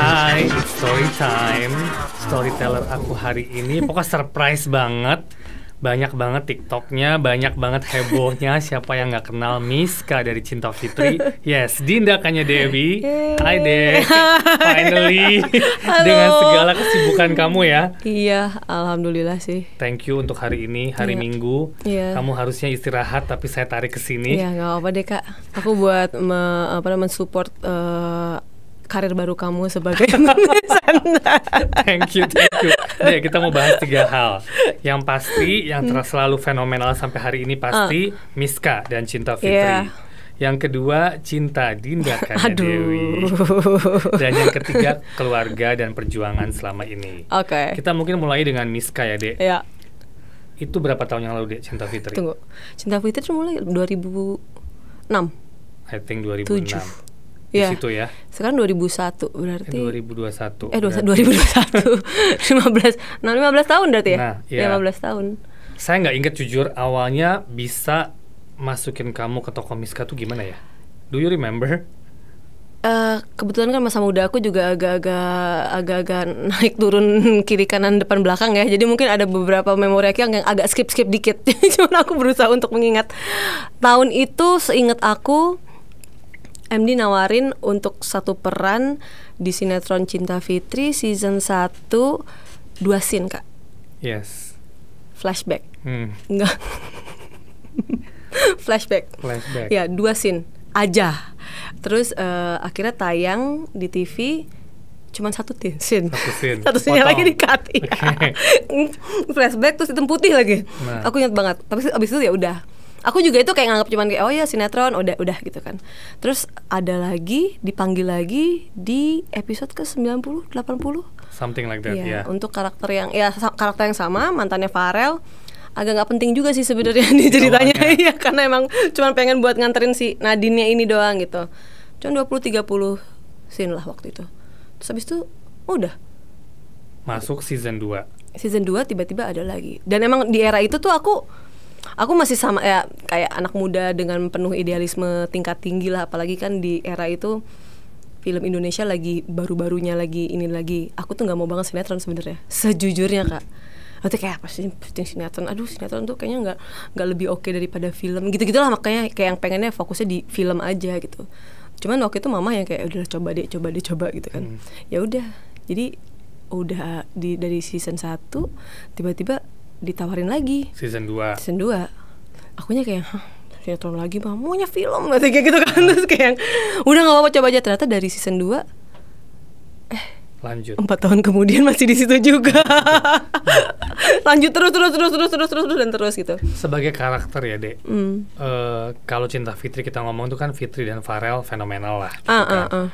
Hai, story time. Storyteller aku hari ini pokoknya surprise banget banyak banget TikToknya, banyak banget hebohnya. Siapa yang nggak kenal Miska dari Cinta Fitri? Yes, Dinda Kanya Dewi. Hai deh, finally Halo. dengan segala kesibukan kamu ya. Iya, alhamdulillah sih. Thank you untuk hari ini, hari iya. Minggu. Iya. Kamu harusnya istirahat, tapi saya tarik ke sini. Iya, nggak apa-apa deh kak. Aku buat me, apa namanya support uh, karir baru kamu sebagai thank you, thank you. Nih, kita mau bahas tiga hal. Yang pasti, yang hmm. terus selalu fenomenal sampai hari ini pasti uh. Miska dan Cinta Fitri. Yeah. Yang kedua, cinta Dinda Kanya Dewi. Dan yang ketiga, keluarga dan perjuangan selama ini. Oke. Okay. Kita mungkin mulai dengan Miska ya, Dek. Iya. Itu berapa tahun yang lalu, Dek, Cinta Fitri? Tunggu. Cinta Fitri mulai 2006. I think 2006. 7 ya. di iya. situ ya. Sekarang 2001 berarti. Eh, 2021. Eh 2021. 15 nah 15 tahun berarti ya? Nah, ya. 15 tahun. Saya nggak ingat jujur awalnya bisa masukin kamu ke toko Miska tuh gimana ya? Do you remember? Uh, kebetulan kan masa muda aku juga agak-agak agak-agak naik turun kiri kanan depan belakang ya. Jadi mungkin ada beberapa memori aku yang agak skip-skip dikit. Cuman aku berusaha untuk mengingat tahun itu seingat aku MD nawarin untuk satu peran di sinetron Cinta Fitri season 1 dua scene kak. Yes. Flashback. Hmm. Flashback. Flashback. Ya dua scene aja. Terus uh, akhirnya tayang di TV cuma satu tin sin satu sin satu sinnya lagi di cut okay. flashback terus hitam putih lagi nah. aku ingat banget tapi abis itu ya udah aku juga itu kayak nganggap cuman kayak oh ya sinetron udah udah gitu kan terus ada lagi dipanggil lagi di episode ke 90 80 something like that iya, ya yeah. untuk karakter yang ya karakter yang sama mantannya Farel agak nggak penting juga sih sebenarnya di iya, ceritanya ya karena emang cuman pengen buat nganterin si Nadine ini doang gitu cuma 20 30 scene lah waktu itu terus habis itu udah masuk season 2 season 2 tiba-tiba ada lagi dan emang di era itu tuh aku aku masih sama ya kayak anak muda dengan penuh idealisme tingkat tinggi lah apalagi kan di era itu film Indonesia lagi baru-barunya lagi ini lagi aku tuh nggak mau banget sinetron sebenarnya sejujurnya kak nanti kayak apa sih penting sinetron aduh sinetron tuh kayaknya nggak nggak lebih oke okay daripada film gitu gitulah makanya kayak yang pengennya fokusnya di film aja gitu cuman waktu itu mama yang kayak udah coba deh coba deh coba gitu kan hmm. ya udah jadi udah di dari season 1 tiba-tiba ditawarin lagi season 2 season 2 akunya kayak Hah, sinetron lagi mah maunya film nggak kayak gitu kan terus kayak udah nggak apa-apa coba aja ternyata dari season 2 eh lanjut empat tahun kemudian masih di situ juga lanjut terus terus terus terus terus terus dan terus gitu sebagai karakter ya dek mm. uh, kalau cinta Fitri kita ngomong tuh kan Fitri dan Farel fenomenal lah uh, uh, uh.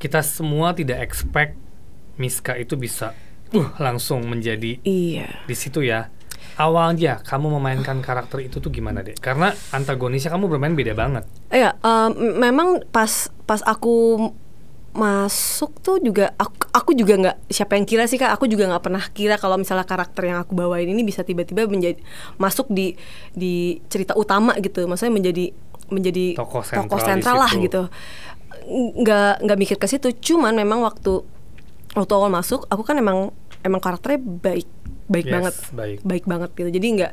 kita semua tidak expect Miska itu bisa uh, langsung menjadi iya. di situ ya. Awalnya kamu memainkan karakter itu tuh gimana deh? Karena antagonisnya kamu bermain beda banget. Iya, uh, memang pas pas aku masuk tuh juga aku, aku juga nggak siapa yang kira sih kak aku juga nggak pernah kira kalau misalnya karakter yang aku bawain ini bisa tiba-tiba menjadi masuk di di cerita utama gitu maksudnya menjadi menjadi tokoh sentral, tokoh sentral lah gitu nggak nggak mikir ke situ cuman memang waktu waktu awal masuk aku kan emang emang karakternya baik baik yes, banget baik. baik banget gitu jadi nggak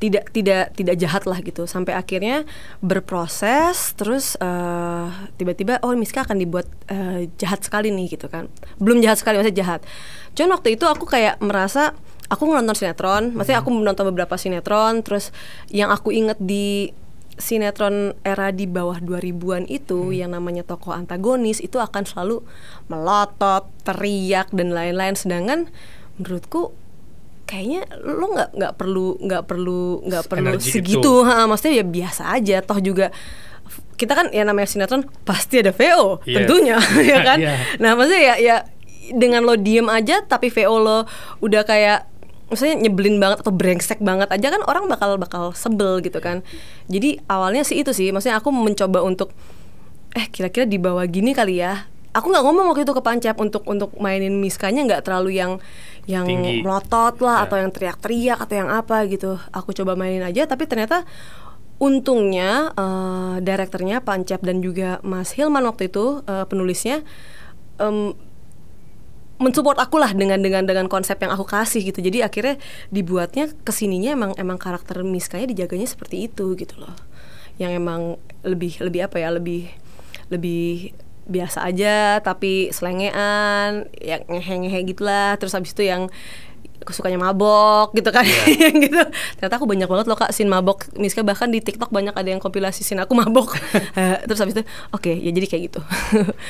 tidak tidak tidak jahat lah gitu sampai akhirnya berproses terus uh, tiba-tiba oh Miska akan dibuat uh, jahat sekali nih gitu kan belum jahat sekali masih jahat cuman waktu itu aku kayak merasa aku nonton sinetron maksudnya hmm. aku menonton beberapa sinetron terus yang aku inget di sinetron era di bawah 2000-an itu hmm. yang namanya tokoh antagonis itu akan selalu melotot, teriak dan lain-lain sedangkan menurutku kayaknya lo nggak nggak perlu nggak perlu nggak perlu Energy gitu. segitu ha, maksudnya ya biasa aja toh juga kita kan ya namanya sinetron pasti ada VO yes. Iya. tentunya ya kan yeah. nah maksudnya ya ya dengan lo diem aja tapi VO lo udah kayak maksudnya nyebelin banget atau brengsek banget aja kan orang bakal bakal sebel gitu kan jadi awalnya sih itu sih maksudnya aku mencoba untuk eh kira-kira di bawah gini kali ya aku nggak ngomong waktu itu ke Pancep untuk untuk mainin miskanya nggak terlalu yang yang Tinggi. melotot lah yeah. atau yang teriak-teriak atau yang apa gitu. Aku coba mainin aja tapi ternyata untungnya uh, direkturnya Pak Ancep dan juga Mas Hilman waktu itu uh, penulisnya um, mensupport aku lah dengan dengan dengan konsep yang aku kasih gitu jadi akhirnya dibuatnya kesininya emang emang karakter Miskanya dijaganya seperti itu gitu loh yang emang lebih lebih apa ya lebih lebih biasa aja tapi selengean yang ngehe-ngehe gitulah terus habis itu yang sukanya mabok gitu kan yeah. gitu ternyata aku banyak banget loh kak sin mabok misalnya bahkan di TikTok banyak ada yang kompilasi sin aku mabok eh, terus habis itu oke okay, ya jadi kayak gitu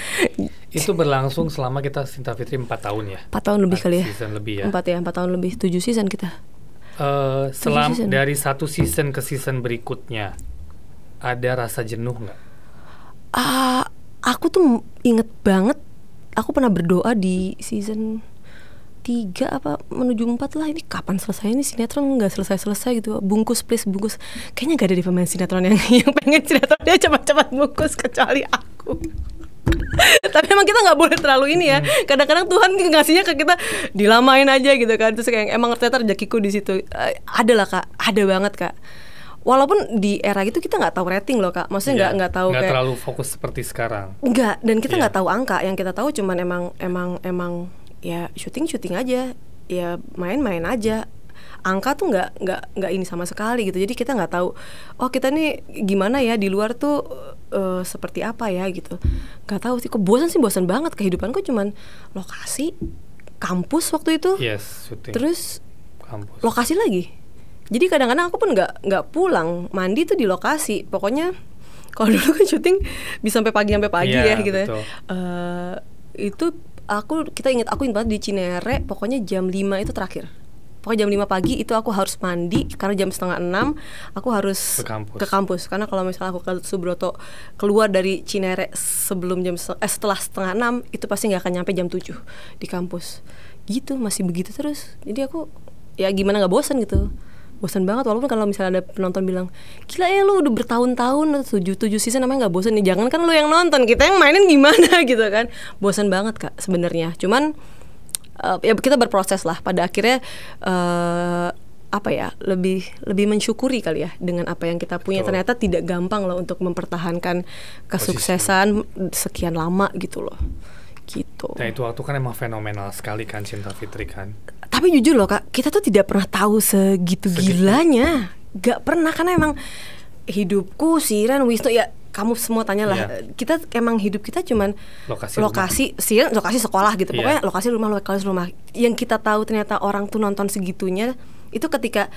itu berlangsung selama kita Sinta Fitri 4 tahun ya empat tahun lebih 4 kali ya season lebih ya 4 ya 4 tahun lebih tujuh season kita uh, selam dari satu season ke season berikutnya ada rasa jenuh nggak? uh, aku tuh inget banget aku pernah berdoa di season tiga apa menuju empat lah ini kapan selesai ini sinetron nggak selesai selesai gitu bungkus please bungkus kayaknya gak ada di pemain sinetron yang yang pengen sinetron dia cepat-cepat bungkus kecuali aku tapi emang kita nggak boleh terlalu ini ya hmm. kadang-kadang Tuhan ngasihnya ke kita dilamain aja gitu kan terus kayak emang ternyata rezekiku di situ uh, ada lah kak ada banget kak walaupun di era itu kita nggak tahu rating loh kak maksudnya iya. nggak yeah. nggak tahu nggak kayak, terlalu fokus seperti sekarang nggak dan kita iya. nggak yeah. tahu angka yang kita tahu cuman emang emang emang ya syuting syuting aja ya main-main aja angka tuh nggak nggak nggak ini sama sekali gitu jadi kita nggak tahu oh kita nih gimana ya di luar tuh uh, seperti apa ya gitu nggak tahu sih kok bosan sih bosan banget kehidupanku cuman lokasi kampus waktu itu yes, syuting. terus kampus. lokasi lagi jadi kadang-kadang aku pun nggak nggak pulang mandi tuh di lokasi pokoknya kalau dulu kan syuting bisa sampai pagi sampai pagi yeah, ya gitu ya uh, itu aku kita ingat aku ingat di Cinere pokoknya jam 5 itu terakhir pokoknya jam 5 pagi itu aku harus mandi karena jam setengah enam aku harus ke kampus, ke kampus. karena kalau misalnya aku ke Subroto keluar dari Cinere sebelum jam eh, setelah setengah enam itu pasti nggak akan nyampe jam 7 di kampus gitu masih begitu terus jadi aku ya gimana nggak bosan gitu bosan banget walaupun kalau misalnya ada penonton bilang gila ya lu udah bertahun-tahun tujuh tujuh season namanya nggak bosan nih jangan kan lu yang nonton kita yang mainin gimana gitu kan bosan banget kak sebenarnya cuman uh, ya kita berproses lah pada akhirnya uh, apa ya lebih lebih mensyukuri kali ya dengan apa yang kita punya Betul. ternyata tidak gampang loh untuk mempertahankan kesuksesan sekian lama gitu loh gitu. Nah itu waktu kan emang fenomenal sekali kan Cinta Fitri kan tapi jujur loh kak kita tuh tidak pernah tahu segitu, gilanya gak pernah karena emang hidupku Siren Wisnu ya kamu semua tanyalah yeah. kita emang hidup kita cuman lokasi lokasi rumah. Siren lokasi sekolah gitu iya. pokoknya yeah. lokasi rumah lokasi rumah yang kita tahu ternyata orang tuh nonton segitunya itu ketika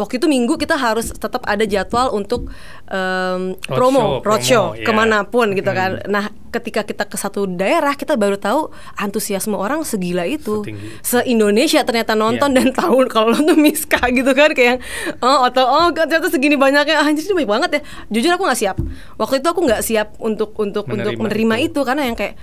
waktu itu minggu kita harus tetap ada jadwal untuk um, road promo roadshow promo, iya. yeah. kemanapun gitu kan nah ketika kita ke satu daerah kita baru tahu antusiasme orang segila itu Setinggi. se Indonesia ternyata nonton yeah. dan tahu kalau tuh miska gitu kan kayak oh atau oh ternyata segini banyaknya ah anjir banyak banget ya jujur aku nggak siap waktu itu aku nggak siap untuk untuk menerima untuk menerima itu. itu karena yang kayak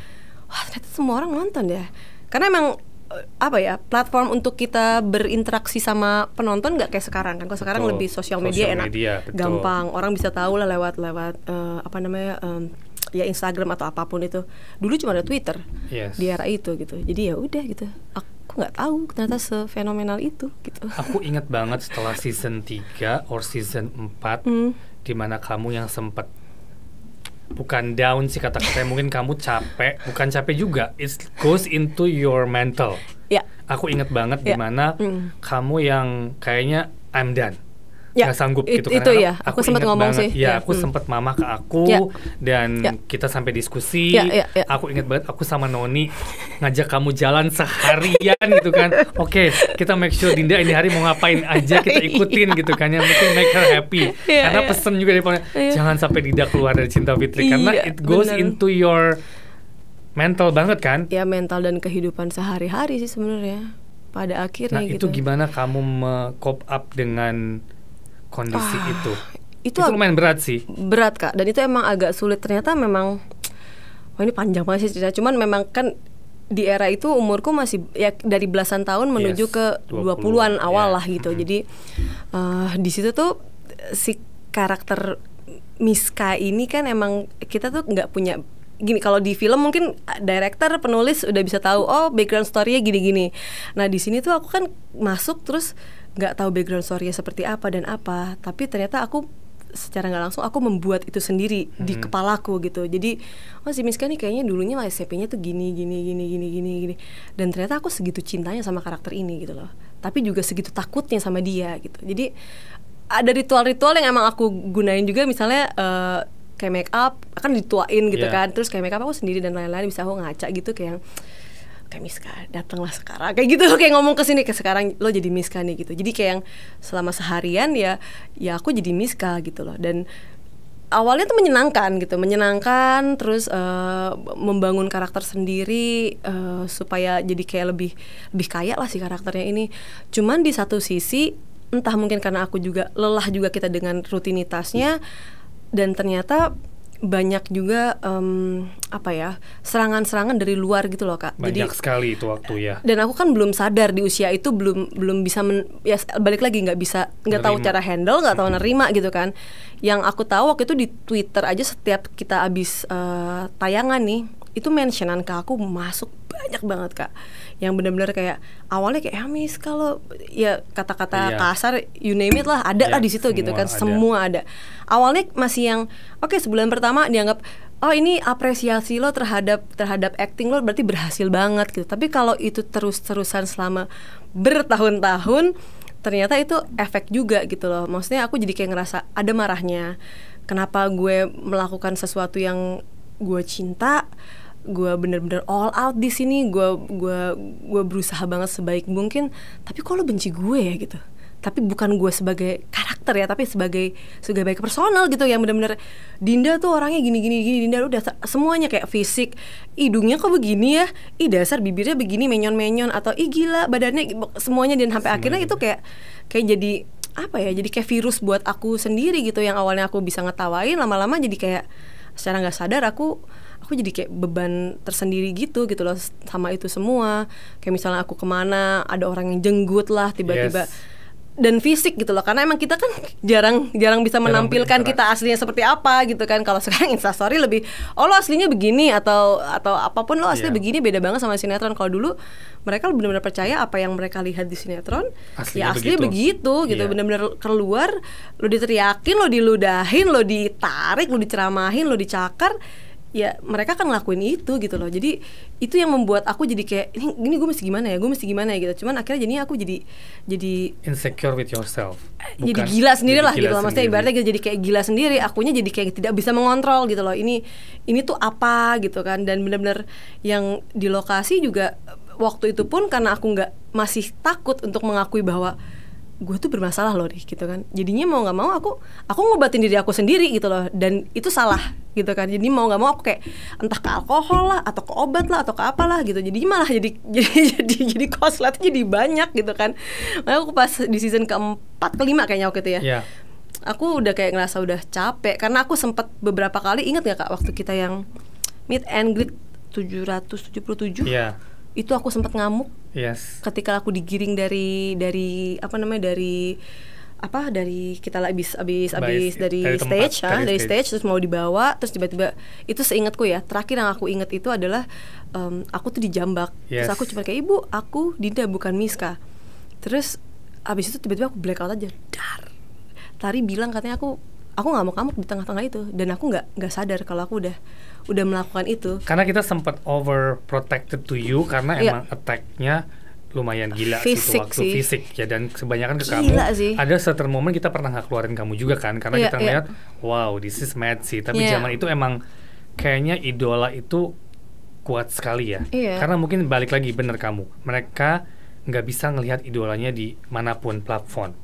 wah ternyata semua orang nonton ya karena emang Eh, apa ya platform untuk kita berinteraksi sama penonton nggak kayak sekarang kan kalau sekarang betul. lebih sosial media social enak media, gampang orang bisa tahu lah lewat lewat uh, apa namanya um, ya Instagram atau apapun itu dulu cuma ada Twitter yes. di era itu gitu jadi ya udah gitu aku nggak tahu ternyata sefenomenal itu gitu aku ingat banget setelah season 3 or season 4 mm. dimana kamu yang sempat bukan down sih kata saya mungkin kamu capek bukan capek juga it goes into your mental yeah. aku inget banget yeah. dimana mm. kamu yang kayaknya I'm done ya, gak sanggup it, gitu kan. itu ya aku, aku sempat ngomong banget, sih ya, ya aku hmm. sempat mama ke aku ya. dan ya. kita sampai diskusi ya, ya, ya. aku ingat banget aku sama Noni ngajak kamu jalan seharian gitu kan oke okay, kita make sure Dinda ini hari mau ngapain aja kita iya. ikutin gitu kan yang penting make her happy ya, karena ya. pesen juga di ya. jangan sampai Dinda keluar dari cinta Fitri karena iya, it goes bener. into your mental banget kan ya mental dan kehidupan sehari-hari sih sebenarnya pada akhirnya nah, gitu. itu gimana kamu me cop up dengan kondisi ah, itu? Itu, itu lumayan berat sih. Berat kak, dan itu emang agak sulit ternyata memang. Wah ini panjang banget sih cerita. Cuman memang kan di era itu umurku masih ya dari belasan tahun menuju yes, ke 20-an ya. awal yeah. lah gitu. Jadi uh, di situ tuh si karakter Miska ini kan emang kita tuh nggak punya gini kalau di film mungkin director penulis udah bisa tahu oh background story-nya gini-gini. Nah, di sini tuh aku kan masuk terus nggak tahu background story-nya seperti apa dan apa tapi ternyata aku secara nggak langsung aku membuat itu sendiri hmm. di kepalaku gitu jadi oh si Miska nih kayaknya dulunya SCP-nya tuh gini gini gini gini gini gini dan ternyata aku segitu cintanya sama karakter ini gitu loh tapi juga segitu takutnya sama dia gitu jadi ada ritual-ritual yang emang aku gunain juga misalnya uh, kayak make up kan dituain gitu yeah. kan terus kayak make up aku sendiri dan lain-lain bisa aku ngaca gitu kayak kayak Miska datanglah sekarang kayak gitu kayak ngomong ke sini ke sekarang lo jadi Miska nih gitu jadi kayak yang selama seharian ya ya aku jadi Miska gitu loh dan awalnya tuh menyenangkan gitu menyenangkan terus uh, membangun karakter sendiri uh, supaya jadi kayak lebih lebih kaya lah si karakternya ini cuman di satu sisi entah mungkin karena aku juga lelah juga kita dengan rutinitasnya dan ternyata banyak juga um, apa ya serangan-serangan dari luar gitu loh kak. Banyak Jadi, sekali itu waktu ya. Dan aku kan belum sadar di usia itu belum belum bisa men, ya balik lagi nggak bisa nggak tahu cara handle nggak tahu nerima gitu kan. Yang aku tahu waktu itu di Twitter aja setiap kita abis uh, eh, tayangan nih itu mentionan ke aku masuk banyak banget kak yang benar-benar kayak awalnya kayak Hamis ya, kalau ya kata-kata iya. kasar you name it lah ada iya, lah di situ gitu kan ada. semua ada awalnya masih yang oke okay, sebulan pertama dianggap oh ini apresiasi lo terhadap terhadap acting lo berarti berhasil banget gitu tapi kalau itu terus-terusan selama bertahun-tahun ternyata itu efek juga gitu loh maksudnya aku jadi kayak ngerasa ada marahnya kenapa gue melakukan sesuatu yang gue cinta gue bener-bener all out di sini gue gua gua berusaha banget sebaik mungkin tapi kok lo benci gue ya gitu tapi bukan gue sebagai karakter ya tapi sebagai sebagai personal gitu yang bener-bener Dinda tuh orangnya gini-gini gini Dinda udah semuanya kayak fisik hidungnya kok begini ya ih dasar bibirnya begini menyon-menyon atau ih gila badannya gitu, semuanya dan sampai semuanya. akhirnya itu kayak kayak jadi apa ya jadi kayak virus buat aku sendiri gitu yang awalnya aku bisa ngetawain lama-lama jadi kayak secara nggak sadar aku aku jadi kayak beban tersendiri gitu gitu loh sama itu semua kayak misalnya aku kemana ada orang yang jenggut lah tiba-tiba yes dan fisik gitu loh karena emang kita kan jarang jarang bisa menampilkan kita aslinya seperti apa gitu kan kalau sekarang instastory lebih oh lo aslinya begini atau atau apapun lo aslinya yeah. begini beda banget sama sinetron kalau dulu mereka benar-benar percaya apa yang mereka lihat di sinetron ya aslinya ya aslinya begitu, begitu gitu yeah. benar-benar keluar lo diteriakin lo diludahin lo ditarik lo diceramahin lo dicakar ya mereka kan ngelakuin itu gitu loh jadi itu yang membuat aku jadi kayak ini gini gue mesti gimana ya gue mesti gimana ya gitu cuman akhirnya jadinya aku jadi jadi insecure with yourself eh, Bukan, jadi gila sendiri lah gitu loh maksudnya sendiri. ibaratnya jadi kayak gila sendiri akunya jadi kayak tidak bisa mengontrol gitu loh ini ini tuh apa gitu kan dan benar-benar yang di lokasi juga waktu itu pun karena aku nggak masih takut untuk mengakui bahwa gue tuh bermasalah loh nih gitu kan jadinya mau nggak mau aku aku ngobatin diri aku sendiri gitu loh dan itu salah gitu kan jadi mau nggak mau aku kayak entah ke alkohol lah atau ke obat lah atau ke apalah gitu jadi malah jadi jadi jadi jadi koslet jadi banyak gitu kan makanya aku pas di season keempat kelima kayaknya waktu itu ya yeah. aku udah kayak ngerasa udah capek karena aku sempet beberapa kali inget gak kak waktu kita yang meet and greet tujuh tujuh ratus puluh tujuh? Iya itu aku sempat ngamuk yes. ketika aku digiring dari dari apa namanya dari apa dari kita lagi abis habis ah, dari, dari stage tempat, dari, stage. terus mau dibawa terus tiba-tiba itu seingatku ya terakhir yang aku inget itu adalah um, aku tuh dijambak yes. terus aku cuma kayak ibu aku Dinda bukan Miska terus abis itu tiba-tiba aku blackout aja dar Tari bilang katanya aku aku nggak mau kamu di tengah-tengah itu dan aku nggak nggak sadar kalau aku udah udah melakukan itu. Karena kita sempat over protected to you karena yeah. emang attacknya lumayan gila gitu, fisik waktu sih. fisik ya dan kebanyakan ke gila kamu sih. ada certain moment kita pernah nggak keluarin kamu juga kan karena yeah, kita yeah. Iya. lihat wow this is mad sih tapi yeah. zaman itu emang kayaknya idola itu kuat sekali ya yeah. karena mungkin balik lagi bener kamu mereka nggak bisa ngelihat idolanya di manapun platform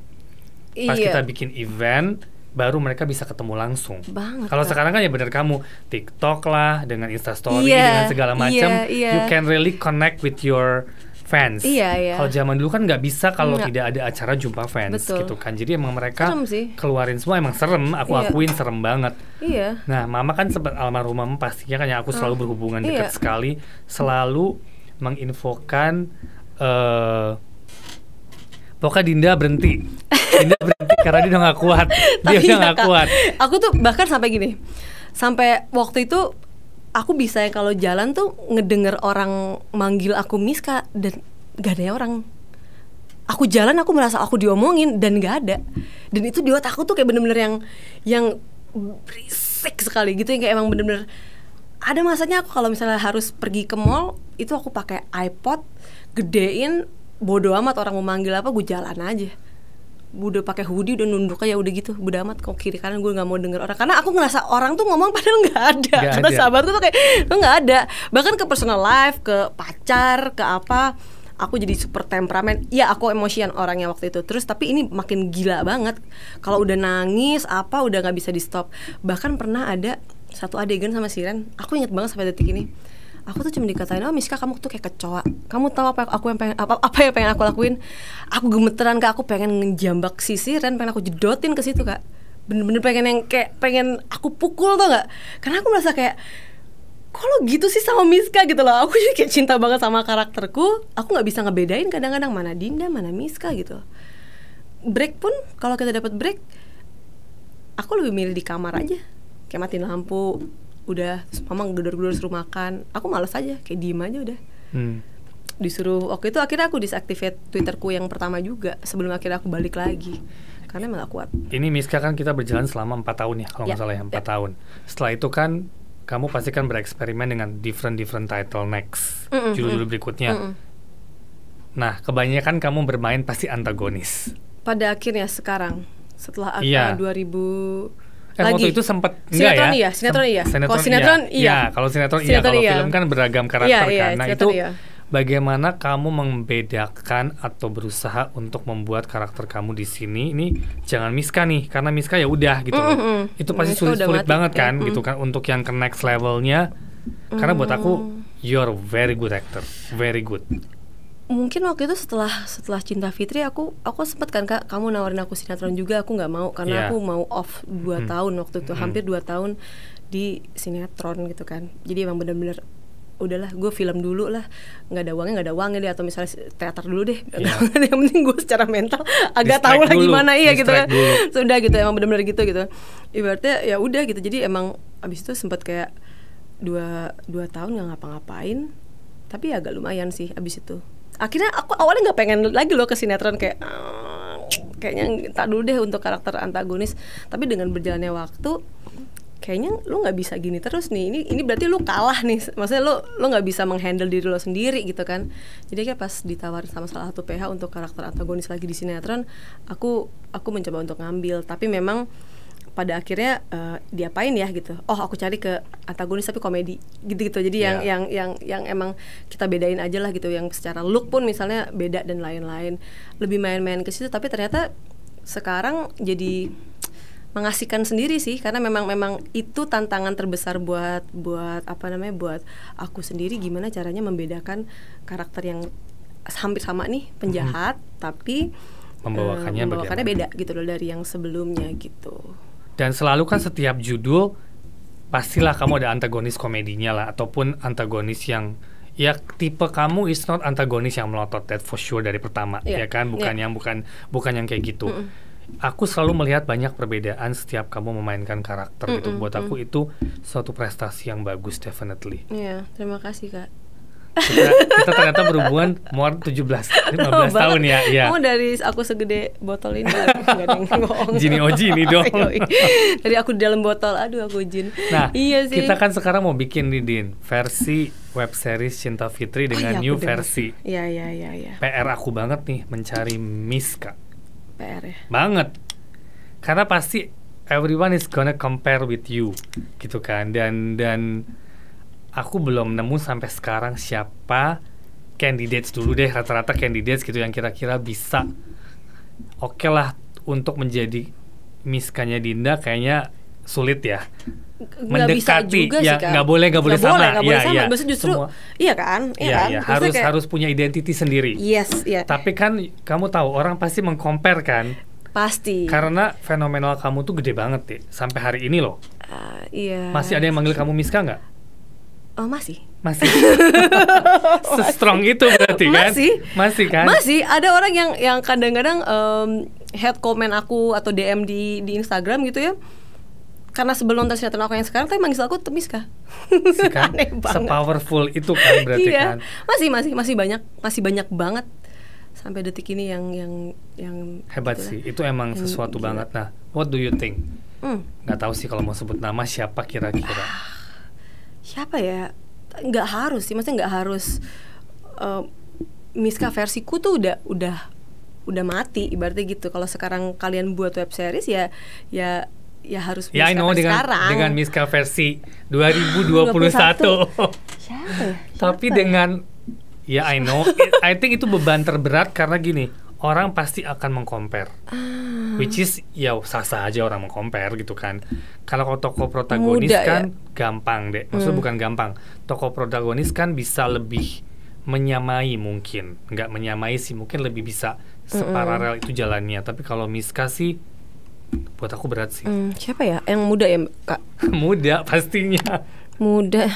pas yeah. kita bikin event baru mereka bisa ketemu langsung. Banget. Kalau sekarang kan ya benar kamu TikTok lah dengan Instastory yeah, dengan segala iya, macam, yeah, yeah. you can really connect with your fans. Iya, iya. Kalau zaman dulu kan nggak bisa kalau tidak ada acara jumpa fans Betul. gitu kan. Jadi emang mereka keluarin semua emang serem, aku yeah. akuin serem banget. Iya. Nah, mama kan sempat almarhum mama pastinya kan yang aku selalu ah, berhubungan iya. dekat yeah. sekali, selalu menginfokan uh, pokoknya Dinda berhenti Dinda berhenti karena dia udah gak kuat dia udah iya, gak kuat aku tuh bahkan sampai gini sampai waktu itu aku bisa ya kalau jalan tuh ngedenger orang manggil aku Miska dan gak ada orang aku jalan aku merasa aku diomongin dan gak ada dan itu di otak aku tuh kayak bener-bener yang yang berisik sekali gitu yang kayak emang bener-bener ada masanya aku kalau misalnya harus pergi ke mall itu aku pakai iPod gedein bodo amat orang mau manggil apa gue jalan aja udah pakai hoodie udah nunduk aja udah gitu udah amat kok kiri kanan gue nggak mau denger orang karena aku ngerasa orang tuh ngomong padahal nggak ada gak kata sahabatku tuh kayak nggak ada bahkan ke personal life ke pacar ke apa aku jadi super temperamen ya aku emosian orangnya waktu itu terus tapi ini makin gila banget kalau udah nangis apa udah nggak bisa di stop bahkan pernah ada satu adegan sama Siren aku inget banget sampai detik ini aku tuh cuma dikatain oh Miska kamu tuh kayak kecoa kamu tahu apa aku yang pengen apa apa yang pengen aku lakuin aku gemeteran kak aku pengen ngejambak sisi Ren pengen aku jedotin ke situ kak bener-bener pengen yang kayak pengen aku pukul tuh nggak karena aku merasa kayak kalau gitu sih sama Miska gitu loh aku juga kayak cinta banget sama karakterku aku nggak bisa ngebedain kadang-kadang mana Dinda mana Miska gitu break pun kalau kita dapat break aku lebih milih di kamar aja kayak matiin lampu udah terus mama gedor-gedor suruh makan aku malas aja kayak diem aja udah hmm. disuruh Oke itu akhirnya aku disactivate twitterku yang pertama juga sebelum akhirnya aku balik lagi karena emang gak kuat ini Miska kan kita berjalan selama empat tahun ya kalau ya. nggak ya, salah ya empat ya. tahun setelah itu kan kamu pasti kan bereksperimen dengan different different title next mm -mm, judul-judul mm berikutnya mm nah kebanyakan kamu bermain pasti antagonis pada akhirnya sekarang setelah akhirnya 2000 Eh, lagi. waktu itu sempat sinetron ya? iya, sinetron iya. Sinetron, kalau sinetron iya. iya. Ya, kalau sinetron, iya, sinetron iya, kalau iya. film kan beragam karakter iya, kan. Iya, nah, itu iya. bagaimana kamu membedakan atau berusaha untuk membuat karakter kamu di sini ini jangan Miska nih karena Miska ya udah gitu. Mm -hmm. Itu pasti sulit-sulit nah, banget kan mm -hmm. gitu kan untuk yang ke next levelnya. Karena buat aku mm. you're very good actor, very good mungkin waktu itu setelah setelah cinta Fitri aku aku sempat kan kak kamu nawarin aku sinetron juga aku nggak mau karena yeah. aku mau off dua hmm. tahun waktu itu hmm. hampir dua tahun di sinetron gitu kan jadi emang bener-bener udahlah gue film dulu lah nggak ada uangnya nggak ada uangnya deh atau misalnya teater dulu deh yeah. Iya. yang penting gue secara mental agak tahu lah gimana iya gitu kan dulu. sudah gitu emang benar-benar gitu gitu ibaratnya ya udah gitu jadi emang abis itu sempat kayak dua dua tahun nggak ngapa-ngapain tapi ya agak lumayan sih abis itu akhirnya aku awalnya nggak pengen lagi loh ke sinetron kayak ah, kayaknya tak dulu deh untuk karakter antagonis tapi dengan berjalannya waktu kayaknya lu nggak bisa gini terus nih ini ini berarti lu kalah nih maksudnya lu lu nggak bisa menghandle diri lo sendiri gitu kan jadi kayak pas ditawarin sama salah satu PH untuk karakter antagonis lagi di sinetron aku aku mencoba untuk ngambil tapi memang pada akhirnya uh, diapain ya gitu oh aku cari ke antagonis tapi komedi gitu gitu jadi yang yeah. yang yang yang emang kita bedain aja lah gitu yang secara look pun misalnya beda dan lain-lain lebih main-main ke situ tapi ternyata sekarang jadi mengasihkan sendiri sih karena memang memang itu tantangan terbesar buat buat apa namanya buat aku sendiri gimana caranya membedakan karakter yang hampir sama nih mhm. penjahat mm -hmm. tapi membawakannya, uh, membawakannya beda gitu loh dari yang sebelumnya gitu. Dan selalu kan setiap judul pastilah kamu ada antagonis komedinya lah ataupun antagonis yang ya tipe kamu is not antagonis yang melotot that for sure dari pertama yeah. ya kan bukan yeah. yang bukan bukan yang kayak gitu mm -mm. aku selalu melihat banyak perbedaan setiap kamu memainkan karakter mm -mm. gitu buat aku mm -mm. itu suatu prestasi yang bagus definitely Iya yeah, terima kasih kak kita, ternyata berhubungan more 17 15 oh, tahun ya. ya. oh, dari aku segede botol ini Jini oh ini dong. dari aku di dalam botol, aduh aku jin. Nah, iya sih. kita kan sekarang mau bikin nih Din, versi web series Cinta Fitri oh, dengan oh, iya, new versi. Iya iya iya ya PR aku banget nih mencari Miska. PR ya. Banget. Karena pasti everyone is gonna compare with you gitu kan dan dan aku belum nemu sampai sekarang siapa candidates dulu deh rata-rata candidates gitu yang kira-kira bisa oke okay lah untuk menjadi miskanya Dinda kayaknya sulit ya gak mendekati juga ya nggak boleh nggak boleh sama boleh, gak ya, boleh sama. Ya. justru Semua. iya kan iya ya, kan ya. harus kayak... harus punya identiti sendiri yes ya tapi kan kamu tahu orang pasti mengcompare kan pasti karena fenomenal kamu tuh gede banget deh sampai hari ini loh uh, iya masih ada yang manggil kamu Miska nggak Oh, masih. Masih. Se-strong itu berarti kan? Masih. Masih kan? Masih. Ada orang yang yang kadang-kadang um, head comment aku atau DM di di Instagram gitu ya. Karena sebelum nonton sinetron aku yang sekarang kan manggil aku Temis kah? Kan? Aneh banget. sepowerful itu kan berarti iya. kan? Masih, masih, masih banyak, masih banyak banget sampai detik ini yang yang yang hebat gitu sih. Lah. Itu emang sesuatu yang, banget. Nah, what do you think? Hmm. Gak tahu sih kalau mau sebut nama siapa kira-kira. Ah siapa ya nggak harus sih maksudnya nggak harus uh, Miska versiku tuh udah udah udah mati ibaratnya gitu kalau sekarang kalian buat web series ya ya ya harus ya, I know, dengan, sekarang dengan Miska versi 2021 siapa, ya? siapa tapi ya? dengan ya I know I think itu beban terberat karena gini orang pasti akan mengkomper, Ah. Which is ya sah-sah aja orang mengkomper gitu kan. Kalau toko protagonis Muda, ya? kan ya? gampang deh. Maksudnya hmm. bukan gampang. Toko protagonis kan bisa lebih menyamai mungkin. Nggak menyamai sih, mungkin lebih bisa separarel mm itu jalannya. Tapi kalau Miska sih buat aku berat sih. Mm, siapa ya? Yang muda ya, Kak? muda pastinya mudah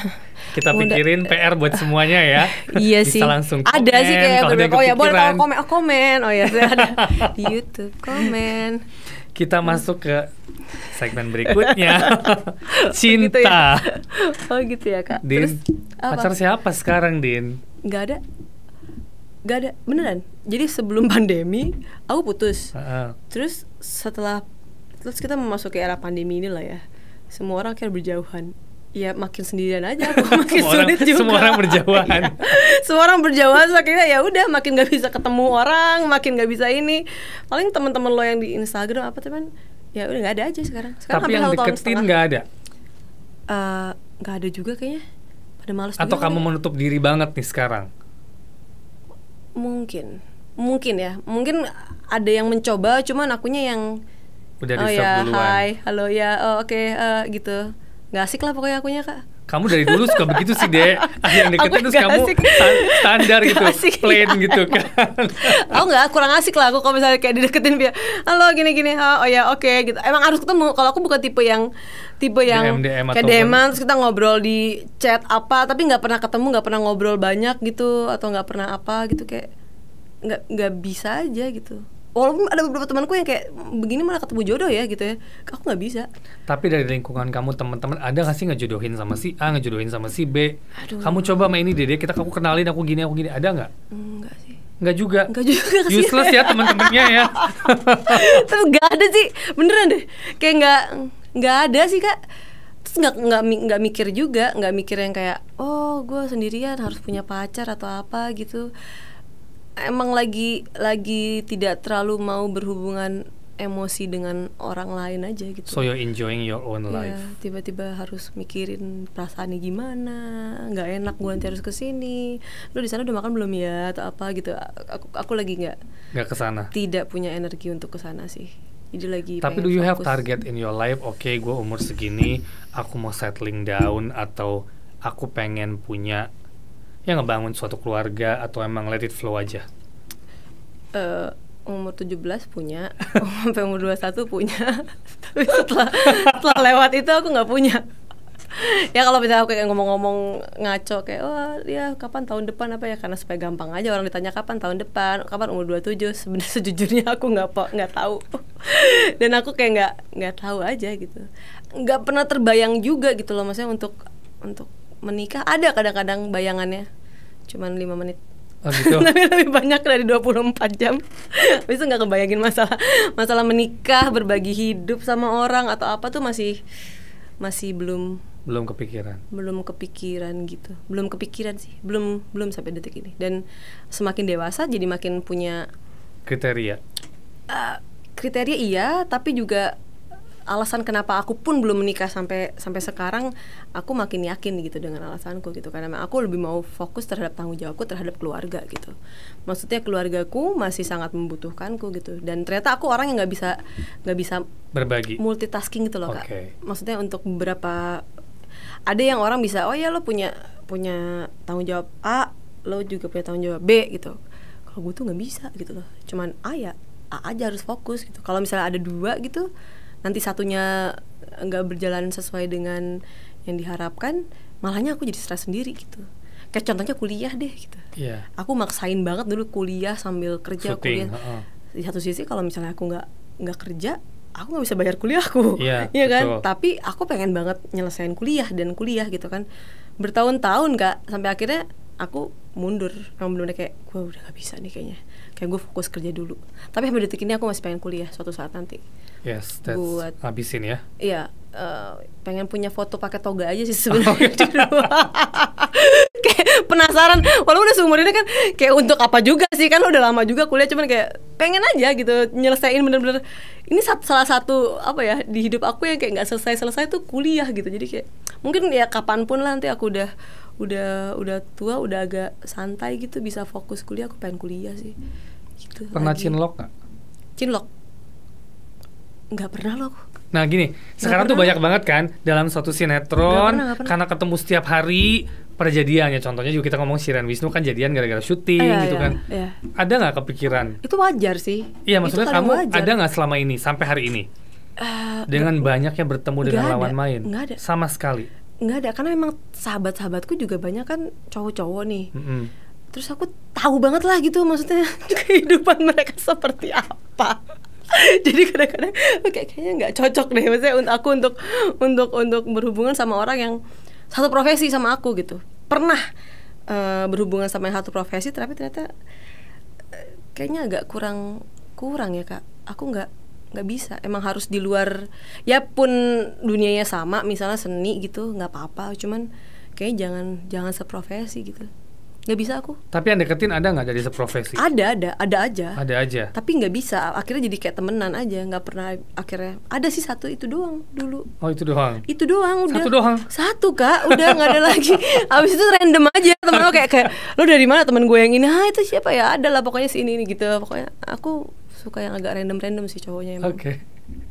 kita muda. pikirin PR buat semuanya ya iya sih bisa langsung komen, ada sih kayak kalau oh ya boleh kalau komen oh komen oh ya ada di YouTube komen kita masuk ke segmen berikutnya cinta oh gitu ya, oh, gitu ya kak Din Terus, pacar siapa sekarang Din nggak ada nggak ada beneran jadi sebelum pandemi aku putus uh -uh. terus setelah terus kita memasuki era pandemi ini lah ya semua orang kayak berjauhan ya makin sendirian aja aku makin semua sulit orang, juga semua orang berjauhan semua orang berjauhan akhirnya ya udah makin gak bisa ketemu orang makin gak bisa ini paling teman-teman lo yang di Instagram apa teman ya udah gak ada aja sekarang sekarang tapi yang deketin gak ada eh, nggak Gak ada juga kayaknya pada malas. atau juga kamu menutup diri banget nih sekarang mungkin mungkin ya mungkin ada yang mencoba cuman akunya yang udah oh ya hai halo ya oh, oke okay, uh, eh, gitu nggak asik lah pokoknya akunya kak kamu dari dulu suka begitu sih deh yang deketin terus kamu asik. standar gak gitu asik, plain gitu kan aku nggak kurang asik lah aku kalau misalnya kayak dideketin dia halo gini gini oh, oh ya oke okay, gitu emang harus ketemu kalau aku bukan tipe yang tipe yang DM, kayak DM terus kita ngobrol di chat apa tapi nggak pernah ketemu nggak pernah ngobrol banyak gitu atau nggak pernah apa gitu kayak nggak nggak bisa aja gitu walaupun ada beberapa temanku yang kayak begini malah ketemu jodoh ya gitu ya aku nggak bisa tapi dari lingkungan kamu teman-teman ada nggak sih ngejodohin sama si A ngejodohin sama si B Aduh. kamu coba main ini deh kita aku kenalin aku gini aku gini ada nggak nggak sih Enggak juga. Enggak juga Useless ya teman-temannya ya. Tapi enggak ada sih. Beneran deh. Kayak enggak enggak ada sih, Kak. Terus enggak enggak enggak mikir juga, enggak mikir yang kayak oh, gue sendirian harus punya pacar atau apa gitu emang lagi lagi tidak terlalu mau berhubungan emosi dengan orang lain aja gitu. So you're enjoying your own iya, life. Ya, tiba-tiba harus mikirin perasaannya gimana, nggak enak gue nanti harus kesini. Lu di sana udah makan belum ya atau apa gitu. Aku aku lagi nggak nggak kesana. Tidak punya energi untuk kesana sih. Jadi lagi. Tapi do you fokus. have target in your life? Oke, okay, gue umur segini, aku mau settling down atau aku pengen punya yang ngebangun suatu keluarga atau emang let it flow aja? Uh, umur 17 punya, sampai umur 21 punya. Tapi setelah setelah lewat itu aku nggak punya. ya kalau misalnya aku kayak ngomong-ngomong ngaco kayak oh, ya kapan tahun depan apa ya karena supaya gampang aja orang ditanya kapan tahun depan kapan umur 27 sebenarnya sejujurnya aku nggak nggak tahu dan aku kayak nggak nggak tahu aja gitu nggak pernah terbayang juga gitu loh maksudnya untuk untuk menikah ada kadang-kadang bayangannya cuman lima menit Oh gitu. Tapi lebih banyak dari 24 jam. Bisa nggak kebayangin masalah masalah menikah, berbagi hidup sama orang atau apa tuh masih masih belum belum kepikiran. Belum kepikiran gitu. Belum kepikiran sih. Belum belum sampai detik ini. Dan semakin dewasa jadi makin punya kriteria. Uh, kriteria iya, tapi juga alasan kenapa aku pun belum menikah sampai sampai sekarang aku makin yakin gitu dengan alasanku gitu karena aku lebih mau fokus terhadap tanggung jawabku terhadap keluarga gitu maksudnya keluargaku masih sangat membutuhkanku gitu dan ternyata aku orang yang nggak bisa nggak bisa berbagi multitasking gitu loh okay. kak maksudnya untuk beberapa ada yang orang bisa oh ya lo punya punya tanggung jawab A lo juga punya tanggung jawab B gitu kalau gue tuh nggak bisa gitu loh cuman A ah ya A aja harus fokus gitu kalau misalnya ada dua gitu nanti satunya nggak berjalan sesuai dengan yang diharapkan malahnya aku jadi stres sendiri gitu kayak contohnya kuliah deh gitu yeah. aku maksain banget dulu kuliah sambil kerja Shooting, kuliah uh huh di satu sisi kalau misalnya aku nggak nggak kerja aku nggak bisa bayar kuliahku yeah, iya kan betul. tapi aku pengen banget nyelesain kuliah dan kuliah gitu kan bertahun-tahun nggak sampai akhirnya aku mundur yang benar kayak gue udah gak bisa nih kayaknya kayak gue fokus kerja dulu tapi sampai detik ini aku masih pengen kuliah suatu saat nanti yes that's buat habisin ya iya uh, pengen punya foto pakai toga aja sih sebenarnya oh, kayak penasaran walaupun udah seumur ini kan kayak untuk apa juga sih kan udah lama juga kuliah cuman kayak pengen aja gitu nyelesain bener-bener ini salah satu apa ya di hidup aku yang kayak nggak selesai-selesai tuh kuliah gitu jadi kayak mungkin ya kapanpun lah nanti aku udah udah udah tua udah agak santai gitu bisa fokus kuliah aku pengen kuliah sih gitu pernah lagi. cinlok gak? cinlok nggak pernah loh aku. Nah gini, gak sekarang tuh banyak banget kan dalam satu sinetron pernah, pernah. karena ketemu setiap hari perjadian ya Contohnya juga kita ngomong Siren Wisnu kan jadian gara-gara syuting eh, gitu iya, kan. Iya. Ada nggak kepikiran? Itu wajar sih. Iya maksudnya kan kamu wajar. ada nggak selama ini sampai hari ini? Uh, dengan banyaknya bertemu dengan lawan main, gak ada. sama sekali nggak ada karena memang sahabat-sahabatku juga banyak kan cowok-cowok nih mm -hmm. terus aku tahu banget lah gitu maksudnya kehidupan mereka seperti apa jadi kadang-kadang kayak kayaknya nggak cocok deh maksudnya untuk aku untuk untuk untuk berhubungan sama orang yang satu profesi sama aku gitu pernah uh, berhubungan sama yang satu profesi tapi ternyata uh, kayaknya agak kurang kurang ya kak aku nggak nggak bisa emang harus di luar ya pun dunianya sama misalnya seni gitu nggak apa-apa cuman kayak jangan jangan seprofesi gitu nggak bisa aku tapi yang deketin ada nggak jadi seprofesi ada ada ada aja ada aja tapi nggak bisa akhirnya jadi kayak temenan aja nggak pernah akhirnya ada sih satu itu doang dulu oh itu doang itu doang udah satu doang satu kak udah nggak ada lagi abis itu random aja temen lo kayak kayak lo dari mana temen gue yang ini ah itu siapa ya ada lah pokoknya si ini gitu pokoknya aku suka yang agak random-random sih cowoknya emang. Oke. Okay.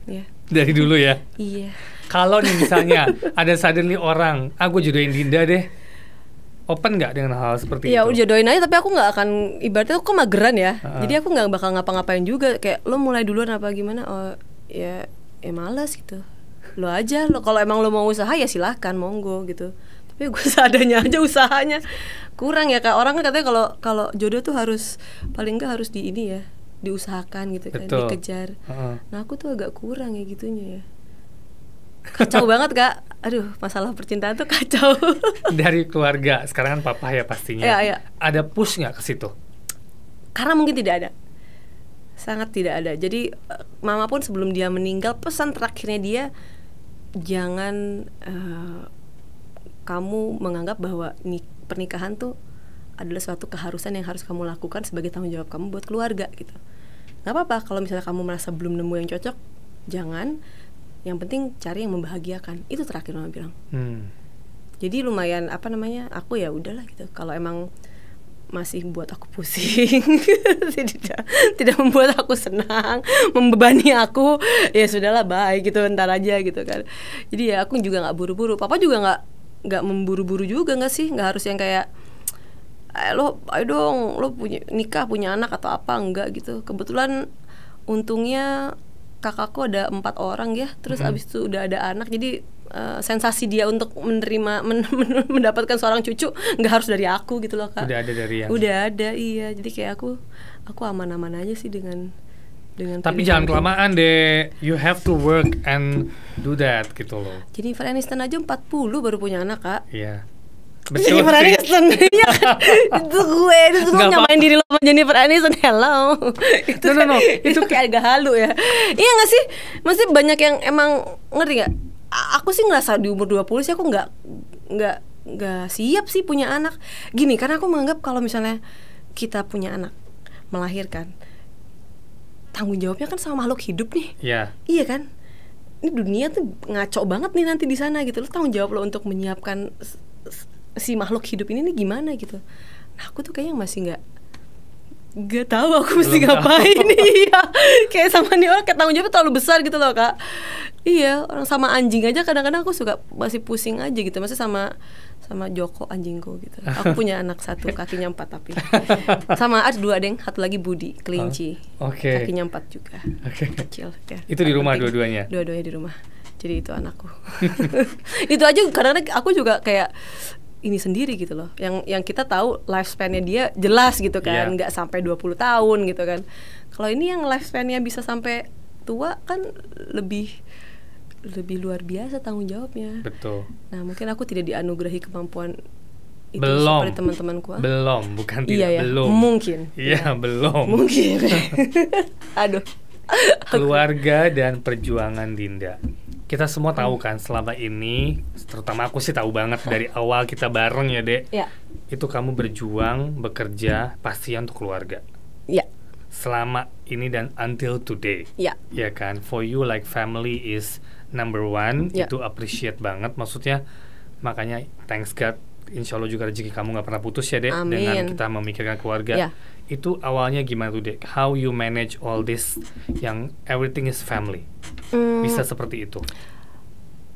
Iya. Dari dulu ya. iya. Kalau nih misalnya ada suddenly orang, ah jodohin Dinda deh. Open nggak dengan hal, hal seperti ya, itu? Ya udah jodohin aja, tapi aku nggak akan ibaratnya aku mageran ya. Uh-huh. Jadi aku nggak bakal ngapa-ngapain juga. Kayak lo mulai duluan apa gimana? Oh ya, ya malas gitu. Lo aja, lo kalau emang lo mau usaha ya silahkan, monggo gitu. Tapi gue seadanya aja usahanya kurang ya kak. Orang kan katanya kalau kalau jodoh tuh harus paling nggak harus di ini ya diusahakan gitu kan Betul. dikejar uh-huh. nah aku tuh agak kurang ya gitunya ya kacau banget kak aduh masalah percintaan tuh kacau dari keluarga sekarang kan papa ya pastinya ya, ya. ada push nggak ke situ karena mungkin tidak ada sangat tidak ada jadi eh, mama pun sebelum dia meninggal pesan terakhirnya dia jangan uh, kamu menganggap bahwa nik pernikahan tuh adalah suatu keharusan yang harus kamu lakukan sebagai tanggung jawab kamu buat keluarga gitu gak apa-apa kalau misalnya kamu merasa belum nemu yang cocok jangan yang penting cari yang membahagiakan itu terakhir mama bilang hmm. jadi lumayan apa namanya aku ya udahlah gitu kalau emang masih buat aku pusing tidak tidak membuat aku senang membebani aku ya sudahlah baik gitu ntar aja gitu kan jadi ya aku juga nggak buru-buru papa juga nggak nggak memburu-buru juga nggak sih nggak harus yang kayak eh, lo ayo dong lo punya nikah punya anak atau apa enggak gitu kebetulan untungnya kakakku ada empat orang ya terus hmm. abis itu udah ada anak jadi uh, sensasi dia untuk menerima men, men, mendapatkan seorang cucu nggak harus dari aku gitu loh kak udah ada dari yang udah ada iya jadi kayak aku aku aman-aman aja sih dengan dengan tapi jangan itu. kelamaan deh you have to work and do that gitu loh jadi Aniston aja 40 baru punya anak kak iya Jennifer Aniston Iya kan Itu gue Itu gue nyamain diri lo sama Jennifer Aniston Hello Itu no, no, no. Itu, kayak agak halu ya Iya gak sih Masih banyak yang emang Ngerti gak Aku sih ngerasa di umur 20 sih aku gak Gak Gak siap sih punya anak Gini karena aku menganggap kalau misalnya Kita punya anak Melahirkan Tanggung jawabnya kan sama makhluk hidup nih yeah. Iya kan ini dunia tuh ngaco banget nih nanti di sana gitu lo tanggung jawab lo untuk menyiapkan si makhluk hidup ini nih gimana gitu nah, aku tuh kayaknya masih nggak gak tahu aku mesti Belum ngapain iya kayak sama nih orang tanggung jawabnya terlalu besar gitu loh kak iya orang sama anjing aja kadang-kadang aku suka masih pusing aja gitu masih sama sama Joko anjingku gitu aku punya anak satu kakinya empat tapi sama ada dua deng satu lagi Budi kelinci oh, okay. kakinya empat juga okay. kecil ya. itu di rumah dua-duanya dua-duanya di rumah jadi itu anakku itu aja kadang-kadang aku juga kayak ini sendiri gitu loh yang yang kita tahu lifespannya dia jelas gitu kan yeah. nggak sampai 20 tahun gitu kan kalau ini yang lifespannya bisa sampai tua kan lebih lebih luar biasa tanggung jawabnya betul nah mungkin aku tidak dianugerahi kemampuan itu belum seperti teman-temanku belum bukan tidak iya, ya. belum mungkin iya ya. belum mungkin aduh keluarga dan perjuangan Dinda kita semua tahu kan selama ini terutama aku sih tahu banget dari awal kita bareng ya dek ya. itu kamu berjuang bekerja pasti untuk keluarga ya selama ini dan until today ya ya kan for you like family is number one ya. itu appreciate banget maksudnya makanya thanks God insya Allah juga rezeki kamu nggak pernah putus ya deh Amin. dengan kita memikirkan keluarga. Yeah. Itu awalnya gimana tuh dek? How you manage all this yang everything is family? Mm. Bisa seperti itu?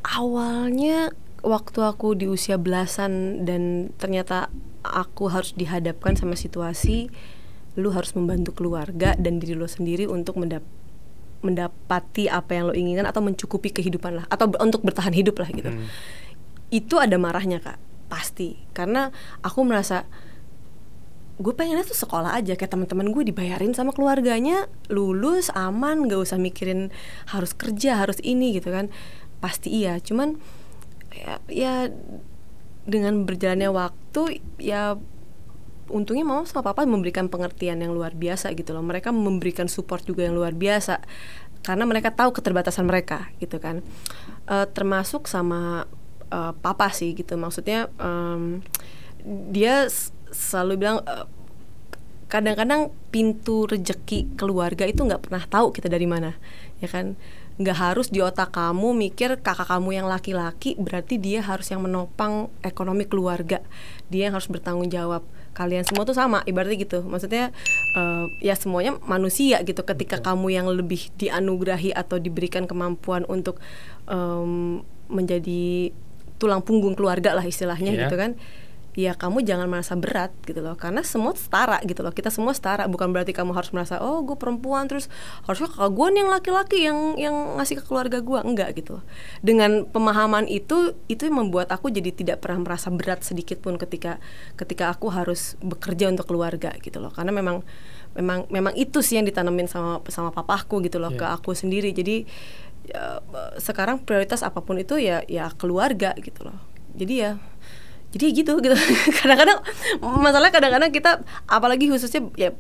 Awalnya waktu aku di usia belasan dan ternyata aku harus dihadapkan sama situasi lu harus membantu keluarga dan diri lu sendiri untuk mendap mendapati apa yang lo inginkan atau mencukupi kehidupan lah atau untuk bertahan hidup lah gitu. Hmm. Itu ada marahnya kak pasti karena aku merasa gue pengennya tuh sekolah aja kayak teman-teman gue dibayarin sama keluarganya lulus aman gak usah mikirin harus kerja harus ini gitu kan pasti iya cuman ya, ya dengan berjalannya waktu ya untungnya mama sama papa memberikan pengertian yang luar biasa gitu loh mereka memberikan support juga yang luar biasa karena mereka tahu keterbatasan mereka gitu kan e, termasuk sama uh, papa sih gitu maksudnya um, dia selalu bilang kadang eh, kadang-kadang pintu rejeki keluarga itu nggak pernah tahu kita dari mana ya kan nggak harus di otak kamu mikir kakak kamu yang laki-laki berarti dia harus yang menopang ekonomi keluarga dia yang harus bertanggung jawab kalian semua tuh sama ibaratnya gitu maksudnya uh, ya semuanya manusia gitu ketika Betul. kamu yang lebih dianugerahi atau diberikan kemampuan untuk um, menjadi tulang punggung keluarga lah istilahnya yeah. gitu kan ya kamu jangan merasa berat gitu loh karena semua setara gitu loh kita semua setara bukan berarti kamu harus merasa oh gue perempuan terus harusnya kakak gue yang laki-laki yang yang ngasih ke keluarga gue enggak gitu loh dengan pemahaman itu itu yang membuat aku jadi tidak pernah merasa berat sedikit pun ketika ketika aku harus bekerja untuk keluarga gitu loh karena memang memang memang itu sih yang ditanemin sama sama papaku gitu loh yeah. ke aku sendiri jadi ya, sekarang prioritas apapun itu ya ya keluarga gitu loh jadi ya jadi ya gitu gitu kadang-kadang masalah kadang-kadang kita apalagi khususnya ya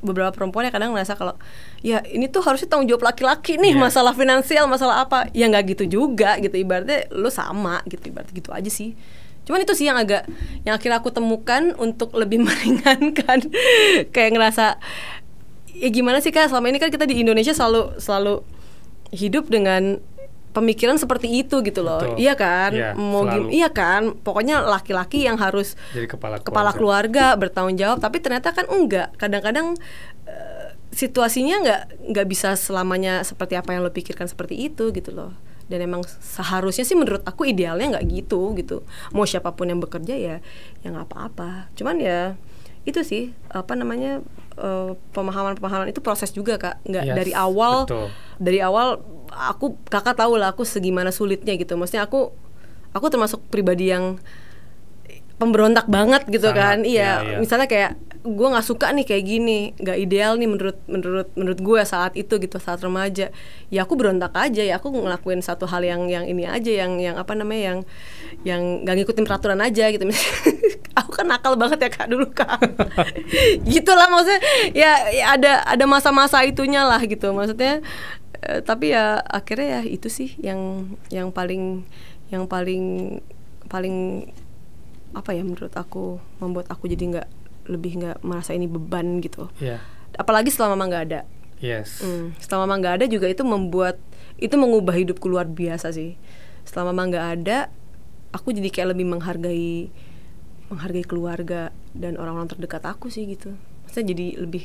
beberapa perempuan ya kadang ngerasa kalau ya ini tuh harusnya tanggung jawab laki-laki nih yeah. masalah finansial masalah apa ya nggak gitu juga gitu ibaratnya lo sama gitu ibaratnya gitu aja sih cuman itu sih yang agak yang akhirnya aku temukan untuk lebih meringankan kayak ngerasa ya gimana sih kak selama ini kan kita di Indonesia selalu selalu hidup dengan pemikiran seperti itu gitu loh. Betul. Iya kan? Ya, Mau gim iya kan? Pokoknya laki-laki yang harus Jadi kepala keluarga. kepala keluarga bertanggung jawab, tapi ternyata kan enggak. Kadang-kadang eh, situasinya nggak nggak bisa selamanya seperti apa yang lo pikirkan seperti itu gitu loh. Dan emang seharusnya sih menurut aku idealnya nggak gitu gitu. Mau siapapun yang bekerja ya yang apa-apa. Cuman ya itu sih apa namanya pemahaman pemahaman-pemahaman itu proses juga kak nggak yes, dari awal betul. dari awal aku kakak tahu lah aku segimana sulitnya gitu maksudnya aku aku termasuk pribadi yang pemberontak banget gitu Sangat, kan iya, iya, iya. misalnya kayak gue nggak suka nih kayak gini nggak ideal nih menurut menurut menurut gue saat itu gitu saat remaja ya aku berontak aja ya aku ngelakuin satu hal yang yang ini aja yang yang apa namanya yang yang nggak ngikutin peraturan aja gitu aku kan nakal banget ya kak dulu kak gitulah maksudnya ya, ya, ada ada masa-masa itunya lah gitu maksudnya eh, tapi ya akhirnya ya itu sih yang yang paling yang paling paling apa ya menurut aku membuat aku jadi nggak lebih nggak merasa ini beban gitu yeah. apalagi selama mama nggak ada yes hmm, setelah mama nggak ada juga itu membuat itu mengubah hidupku luar biasa sih selama mama nggak ada aku jadi kayak lebih menghargai menghargai keluarga dan orang-orang terdekat aku sih gitu maksudnya jadi lebih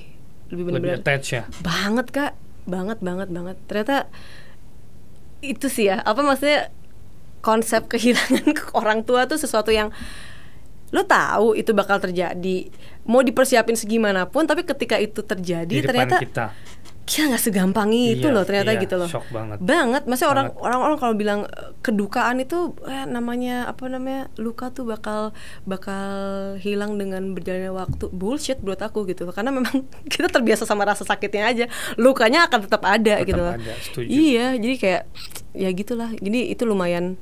lebih benar-benar attach ya banget kak banget banget banget ternyata itu sih ya apa maksudnya konsep kehilangan ke orang tua tuh sesuatu yang lo tahu itu bakal terjadi mau dipersiapin segimanapun tapi ketika itu terjadi Di ternyata kita kira ya, nggak segampang itu iya, loh ternyata iya, gitu loh. Shock banget. Banget. Maksudnya orang orang orang kalau bilang eh, kedukaan itu eh, namanya apa namanya luka tuh bakal bakal hilang dengan berjalannya waktu bullshit buat aku gitu karena memang kita terbiasa sama rasa sakitnya aja lukanya akan tetap ada tetap gitu ada, loh. Setuju. Iya jadi kayak ya gitulah jadi itu lumayan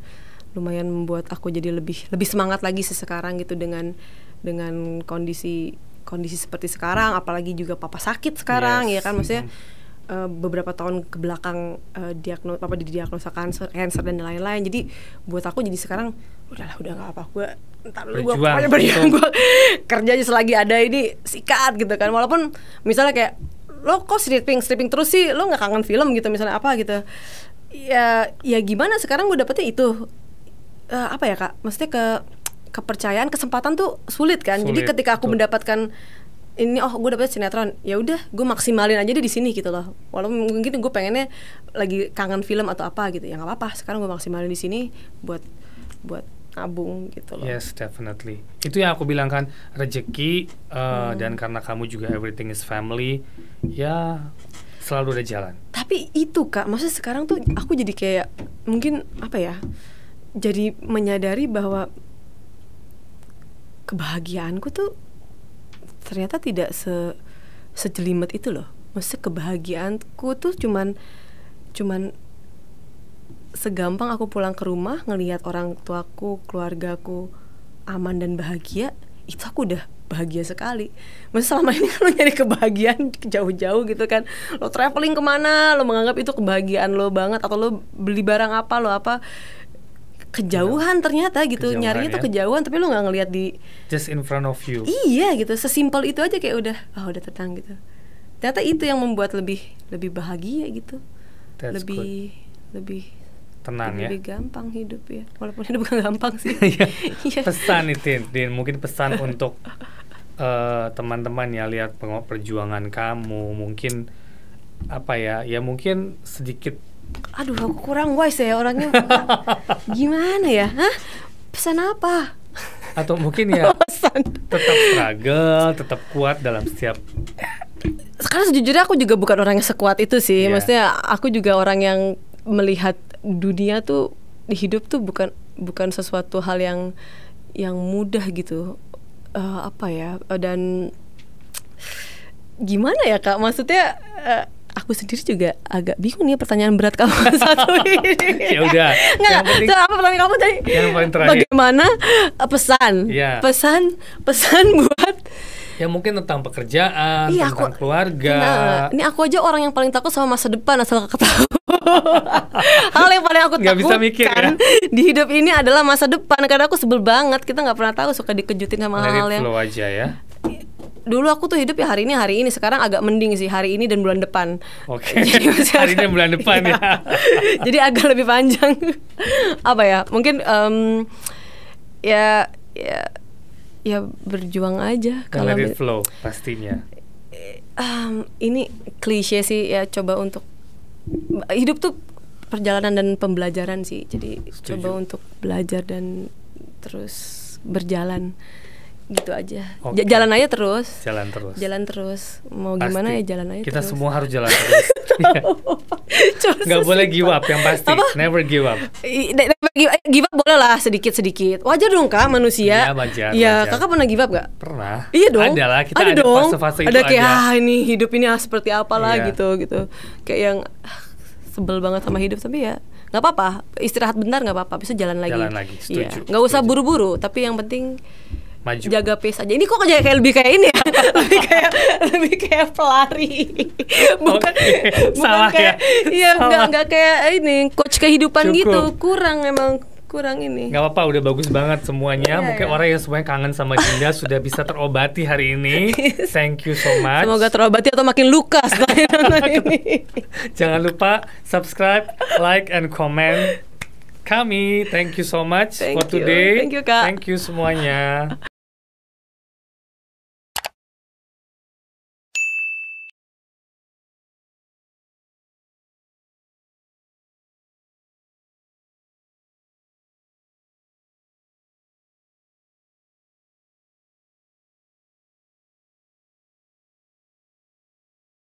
lumayan membuat aku jadi lebih lebih semangat lagi sih sekarang gitu dengan dengan kondisi kondisi seperti sekarang apalagi juga papa sakit sekarang ya yes. ya kan maksudnya uh, beberapa tahun ke belakang uh, eh, diagnosa papa didiagnosa kanker cancer dan lain-lain jadi buat aku jadi sekarang udahlah udah nggak apa gue ntar lu gue pokoknya berjuang gue kerja aja selagi ada ini sikat gitu kan walaupun misalnya kayak lo kok stripping stripping terus sih lo nggak kangen film gitu misalnya apa gitu ya ya gimana sekarang gue dapetnya itu uh, apa ya kak maksudnya ke kepercayaan kesempatan tuh sulit kan sulit, jadi ketika aku betul. mendapatkan ini oh gue dapet sinetron ya udah gue maksimalin aja deh di sini gitu loh walaupun mungkin gitu, gue pengennya lagi kangen film atau apa gitu ya nggak apa-apa sekarang gue maksimalin di sini buat buat abung gitu loh yes definitely itu yang aku bilang kan rezeki uh, eh, hmm. dan karena kamu juga everything is family ya selalu ada jalan tapi itu kak maksudnya sekarang tuh aku jadi kayak mungkin apa ya jadi menyadari bahwa kebahagiaanku tuh ternyata tidak se sejelimet itu loh. Maksudnya kebahagiaanku tuh cuman cuman segampang aku pulang ke rumah ngelihat orang tuaku, keluargaku aman dan bahagia, itu aku udah bahagia sekali. Maksudnya selama ini lo nyari kebahagiaan jauh-jauh gitu kan. Lo traveling kemana, lo menganggap itu kebahagiaan lo banget atau lo beli barang apa, lo apa kejauhan yeah. ternyata gitu kejauhan, nyarinya ya. tuh kejauhan tapi lu nggak ngelihat di just in front of you iya gitu sesimpel itu aja kayak udah oh udah tenang gitu ternyata itu yang membuat lebih lebih bahagia gitu That's lebih good. lebih tenang lebih ya lebih gampang hidup ya walaupun hidup gak gampang sih yeah. Iya. pesan itu Din mungkin pesan untuk eh, teman-teman uh, teman ya lihat perjuangan kamu mungkin apa ya ya mungkin sedikit aduh aku kurang wise ya orangnya gimana ya Hah? pesan apa atau mungkin ya tetap struggle tetap kuat dalam setiap sekarang sejujurnya aku juga bukan orang yang sekuat itu sih yeah. maksudnya aku juga orang yang melihat dunia tuh di hidup tuh bukan bukan sesuatu hal yang yang mudah gitu uh, apa ya dan gimana ya kak maksudnya uh, aku sendiri juga agak bingung nih pertanyaan berat kamu satu ini. ya udah. Nggak, penting, apa pertanyaan kamu tadi? Yang paling terakhir. Bagaimana eh, pesan, ya. pesan, pesan buat Ya mungkin tentang pekerjaan, iya, tentang aku, keluarga. Nah, ini aku aja orang yang paling takut sama masa depan asal aku tahu. Hal yang paling aku takutkan bisa mikir, ya? di hidup ini adalah masa depan. Karena aku sebel banget kita nggak pernah tahu suka dikejutin sama hal, -hal yang aja ya dulu aku tuh hidup ya hari ini hari ini sekarang agak mending sih hari ini dan bulan depan. Oke. Okay. hari ini dan bulan depan ya. Iya. Jadi agak lebih panjang. Apa ya? Mungkin um, ya ya ya berjuang aja kalau ini flow pastinya. Um, ini klise sih ya coba untuk hidup tuh perjalanan dan pembelajaran sih. Jadi Setuju. coba untuk belajar dan terus berjalan gitu aja okay. jalan aja terus jalan terus jalan terus mau pasti. gimana ya jalan aja kita terus. semua harus jalan terus iya. nggak boleh give up yang pasti Apa? never give up never give, eh, give up boleh lah sedikit sedikit wajar dong kak manusia ya, wajar, ya wajar. kakak pernah give up gak pernah iya dong ada lah kita ada, ada dong fase-fase ada kayak ah ini hidup ini ah, seperti apalah iya. gitu gitu kayak yang ah, sebel banget sama hidup tapi ya nggak apa-apa istirahat bentar nggak apa-apa bisa jalan lagi jalan lagi setuju ya. usah buru-buru tapi yang penting Maju. jaga pace aja ini kok kayak kayak lebih kayak ini ya lebih kayak lebih kayak pelari bukan okay. bukan Salah ya. kayak ya, ya enggak enggak kayak ini coach kehidupan Cukup. gitu kurang emang kurang ini. Gak apa-apa, udah bagus banget semuanya. Yeah, Mungkin yeah. orang yang semuanya kangen sama Dinda sudah bisa terobati hari ini. Thank you so much. Semoga terobati atau makin luka setelah ini. Jangan lupa subscribe, like, and comment kami. Thank you so much Thank for you. today. Thank you, Kak. Thank you semuanya.